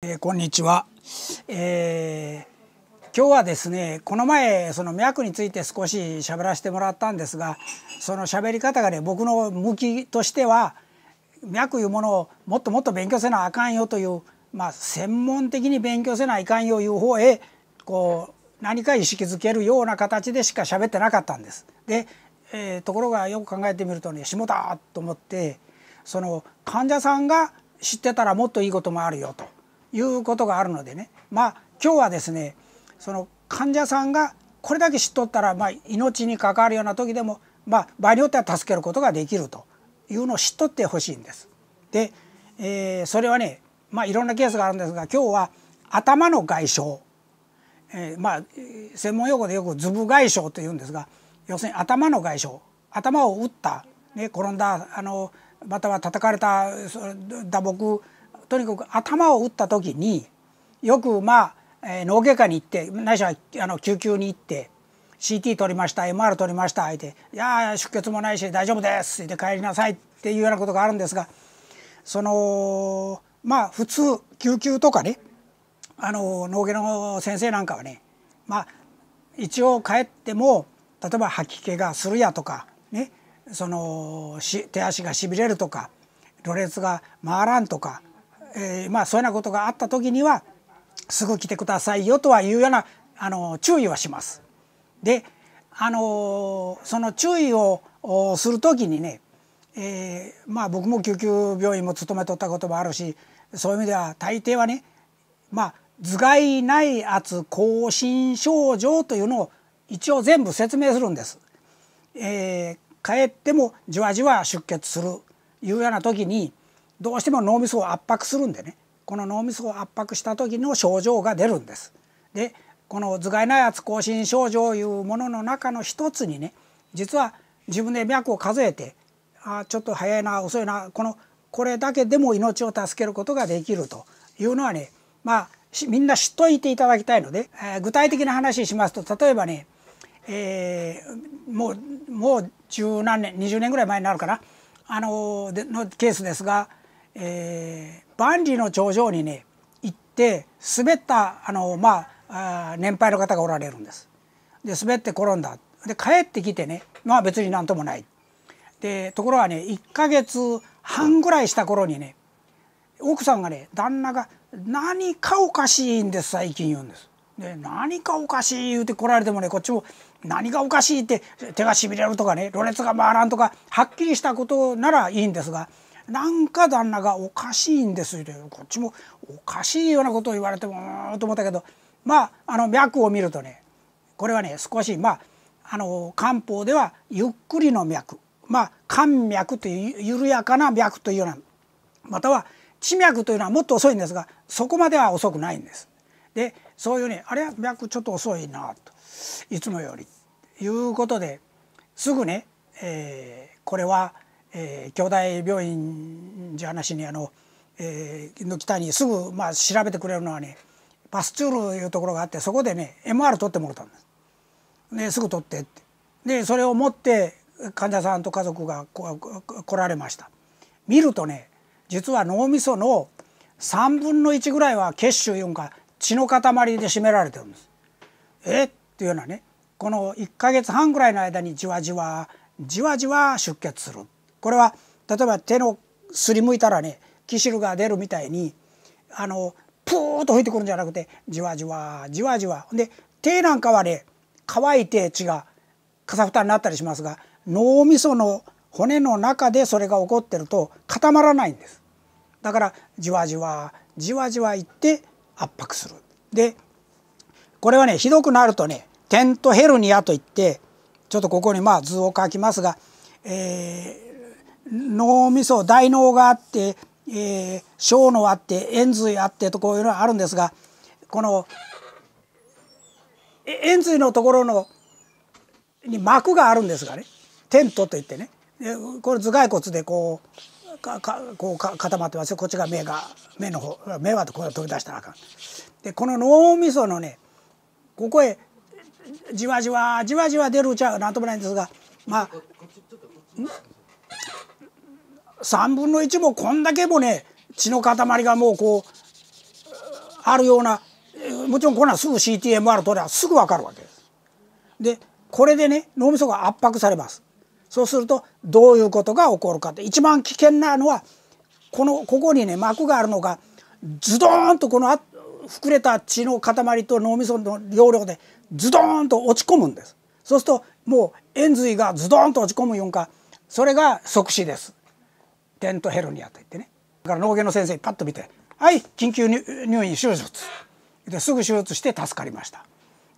えー、こんにちは、えー、今日はですねこの前その脈について少し喋らせてもらったんですがその喋り方がね僕の向きとしては脈いうものをもっともっと勉強せなあかんよという、まあ、専門的に勉強せないかんよいう方へこう何か意識づけるような形でしか喋ってなかったんです。で、えー、ところがよく考えてみるとね「下だ!」と思ってその患者さんが知ってたらもっといいこともあるよと。いうことがあるのでねまあ今日はですねその患者さんがこれだけ知っとったら、まあ、命に関わるような時でも、まあ、場合によっては助けることができるというのを知っとってほしいんです。で、えー、それはね、まあ、いろんなケースがあるんですが今日は頭の外傷、えー、まあ専門用語でよく頭部外傷というんですが要するに頭の外傷頭を打った、ね、転んだあのまたは叩かれた打撲とにかく頭を打った時によくまあ、脳外科に行ってないしはあの救急に行って CT 取りました MR 取りました相手いや出血もないし大丈夫です」って帰りなさいっていうようなことがあるんですがそのまあ普通救急とかねあの脳外の先生なんかはねまあ一応帰っても例えば吐き気がするやとかねその手足がしびれるとかろれつが回らんとかえー、まあそういうようなことがあった時にはすぐ来てくださいよとはいうようなあの注意はします。であのその注意をする時にね、えー、まあ僕も救急病院も勤めとったこともあるしそういう意味では大抵はねまあ頭蓋内圧亢進症状というのを一応全部説明するんです。えー、帰ってもじわじわ出血するいうような時にどうしても脳みそを圧迫するんでねこの脳みそを圧迫した時の症状が出るんです。でこの頭蓋内圧亢進症状いうものの中の一つにね実は自分で脈を数えてあちょっと早いな遅いなこのこれだけでも命を助けることができるというのはねまあみんな知っといていただきたいので、えー、具体的な話しますと例えばね、えー、もうもう十何年20年ぐらい前になるかなあのー、のケースですがえー、万里の長城にね行って滑ったあの、まあ、あ年配の方がおられるんです。で滑って転んだで帰ってきてねまあ別になんともない。でところがね1か月半ぐらいした頃にね奥さんがね旦那が「何かおかしいんです最近」言うんです。で何かおかしい言うて来られてもねこっちも何がおかしいって手がしびれるとかねろれつが回らんとかはっきりしたことならいいんですがなんか旦那がおかしいんですというこっちもおかしいようなことを言われてもんと思ったけどまああの脈を見るとねこれはね少しまああの漢方ではゆっくりの脈まあ漢脈という緩やかな脈というようなまたは地脈というのはもっと遅いんですがそこまでは遅くないんです。でそういうねあれは脈ちょっと遅いなといつもよりいうことですぐね、えー、これはえー、京大病院じゃなしにあの、えー、の北にすぐ、まあ、調べてくれるのはねパスチュールというところがあってそこでね MR 取ってもらったんです。ですぐ取ってってでそれを持って患者さんと家族が来られました。見るとね実は脳みその3分の1ぐらいは血腫いうか血の塊で占められてるんです。えっていうようなねこの1か月半ぐらいの間にじわじわじわじわ出血する。これは例えば手のすりむいたらねキシルが出るみたいにあのプーッと吹いてくるんじゃなくてじわじわじわじわで手なんかはね乾いて血がかさふたになったりしますが脳みその骨の中でそれが起こってると固まらないんですだからじわじわじわじわいって圧迫するでこれはねひどくなるとねテントヘルニアといってちょっとここにまあ図を書きますが、えー、脳みそ大脳があって、えー、小脳あって円髄あってとこういうのはあるんですがこの円髄のところのに膜があるんですがねテントといってねこれ頭蓋骨でこうかかこう固まってますよこっちが目が目の方目はこれ取り出したらあかん。でこの脳みそのねここへじわじわじわじわ出るうちは何ともないんですがまあ。3分の1もこんだけもね血の塊がもうこうあるようなもちろんこんなすぐ CTMR 取ればすぐ分かるわけです。でこれでね脳みそが圧迫されます。そうするとどういうことが起こるかって一番危険なのはこのここにね膜があるのがズドーンとこの膨れた血の塊と脳みその容量でズドーンと落ち込むんです。そうするともう延髄がズドーンと落ち込むようかそれが即死です。デントヘルニアと言ってねだから脳外の先生にパッと見て「はい緊急入院手術」ですぐ手術して助かりました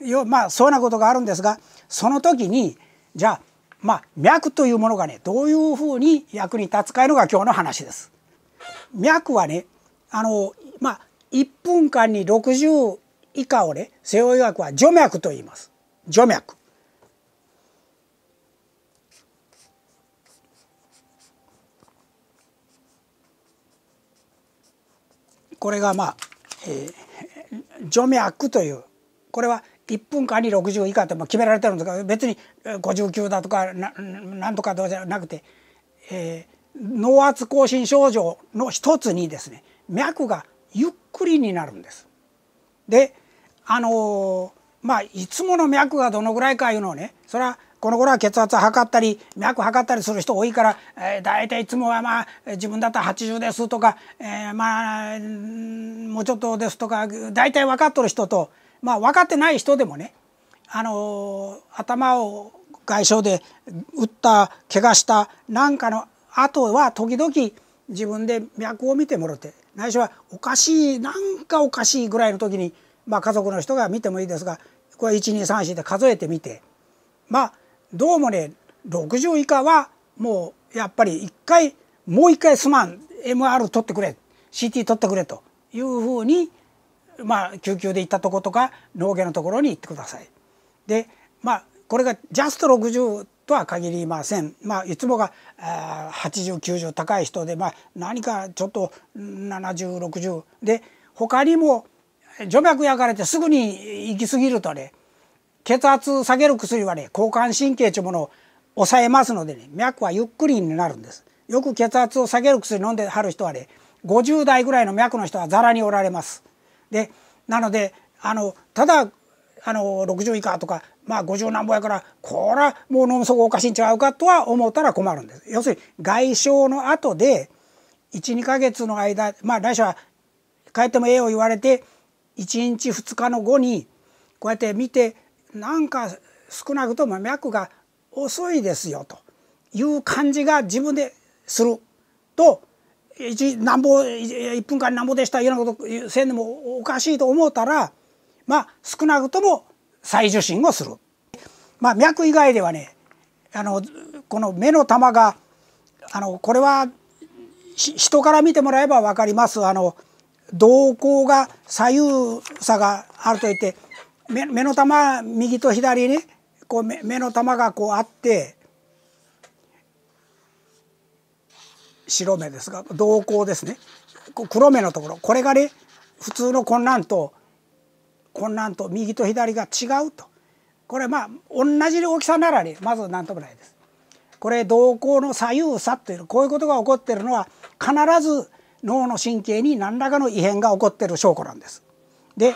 よまあそうなことがあるんですがその時にじゃあまあ脈というものがねどういうふうに役に立つかいうのが今日の話です。脈はねあのまあ1分間に60以下をね西洋医学は除脈と言います除脈これがまあ、えー、除脈というこれは1分間に60以下って決められてるんですが別に59だとかなんとかどうじゃなくて、えー、脳圧亢進症状の一つにですね脈がゆっくりになるんです。であのー、まあいつもの脈がどのぐらいかいうのをねそれはこの頃は血圧測ったり脈測ったりする人多いから、えー、大体いつもはまあ自分だったら80ですとか、えー、まあもうちょっとですとか大体分かっとる人と、まあ、分かってない人でもね、あのー、頭を外傷で打った怪我したなんかのあとは時々自分で脈を見てもろてないしはおかしいなんかおかしいぐらいの時に、まあ、家族の人が見てもいいですがこれ1234で数えてみてまあどうもね60以下はもうやっぱり一回もう一回すまん MR 取ってくれ CT 取ってくれというふうにまあ救急で行ったとことか脳外のところに行ってください。でまあこれがジャスト60とは限りません、まあ、いつもが8090高い人で、まあ、何かちょっと7060で他にも除脈焼かれてすぐに行き過ぎるとね血圧下げる薬はね交感神経というものを抑えますのでね脈はゆっくりになるんですよく血圧を下げる薬飲んではる人はね50代ぐらいの脈の人はざらにおられますでなのであのただあの60以下とか、まあ、50何本やからこらもう脳みそがおかしいんちゃうかとは思ったら困るんです要するに外傷の後で12か月の間まあ来週は帰ってもええよ言われて1日2日の後にこうやって見てなんか少なくとも脈が遅いですよという感じが自分でするとなんぼ1分間なんぼでしたようなことせんでもおかしいと思ったらまあ少なくとも再受診をする。まあ、脈以外ではねあのこの目の玉があのこれは人から見てもらえば分かりますあの瞳孔が左右差があるといって目目の玉右と左ねこう目目の玉がこうあって白目ですが瞳孔ですね黒目のところこれがね普通の混乱と混乱と右と左が違うとこれまあ同じ大きさならねまず何ともないです。これ瞳孔の左右差というこういうことが起こってるのは必ず脳の神経に何らかの異変が起こってる証拠なんです。で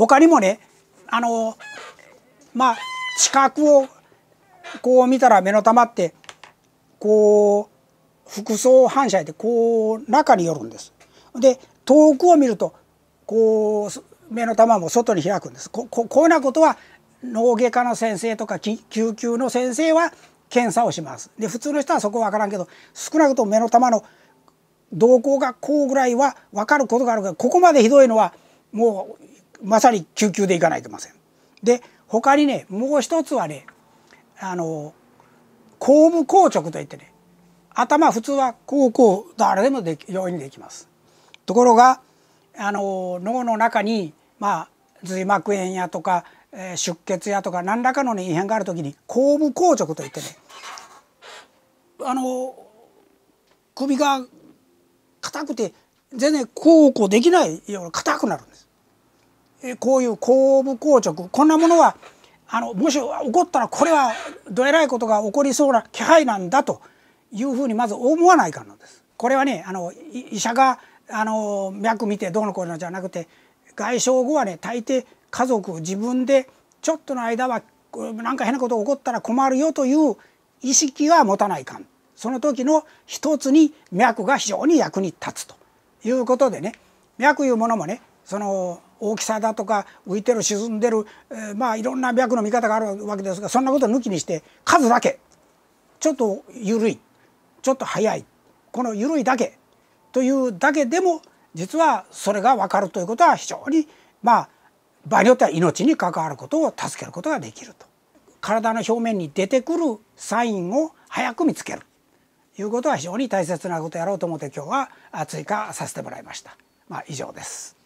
他にもねあのまあ知覚をこう見たら目の玉ってこう服装反射でこう中に寄るんです。で遠くを見るとこう目の玉も外に開くんです。こここうなことは脳外科の先生とか救急の先生は検査をします。で普通の人はそこ分からんけど少なくとも目の玉の動向がこうぐらいは分かることがあるからここまでひどいのはもうまさに救急で行かないといけません。で他にねもう一つはねあの後部硬直といってね頭普通はこうこう誰でもでき容易にできます。ところがあの脳の中にまあ髄膜炎やとか、えー、出血やとか何らかの、ね、異変があるときに後部硬直といってねあの首が硬くて全然こうこうできないような硬くなるこういう公務硬直こんなものはあのもし起こったらこれはどえらいことが起こりそうな気配なんだというふうにまず思わないからなんです。これはねあの医者があの脈見てどうのこうのじゃなくて外傷後はね大抵家族自分でちょっとの間は何か変なことが起こったら困るよという意識は持たないかんその時の一つに脈が非常に役に立つということでね脈いうものもねその大きさだとか浮いてる沈んでる、えー、まあいろんな脈の見方があるわけですがそんなことを抜きにして数だけちょっと緩いちょっと速いこの緩いだけというだけでも実はそれが分かるということは非常にまあ場合によっては命に関わることを助けることができると体の表面に出てくるサインを早く見つけるということは非常に大切なことやろうと思って今日は追加させてもらいました。まあ、以上です